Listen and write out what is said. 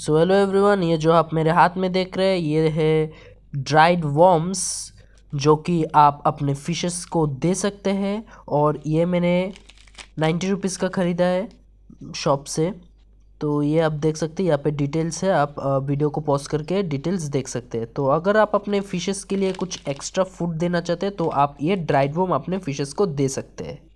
so hello everyone ये जो आप मेरे हाथ में देख रहे हैं ये है ड्राइड वॉम्स जो कि आप अपने फिशेस को दे सकते हैं और ये मैंने नाइन्टी रुपीज़ का ख़रीदा है शॉप से तो ये आप देख सकते हैं यहाँ पे डिटेल्स है आप वीडियो को पॉज करके डिटेल्स देख सकते हैं तो अगर आप अपने फिशेस के लिए कुछ एक्स्ट्रा फूड देना चाहते हैं तो आप ये ड्राइड वोम अपने फिशेस को दे सकते हैं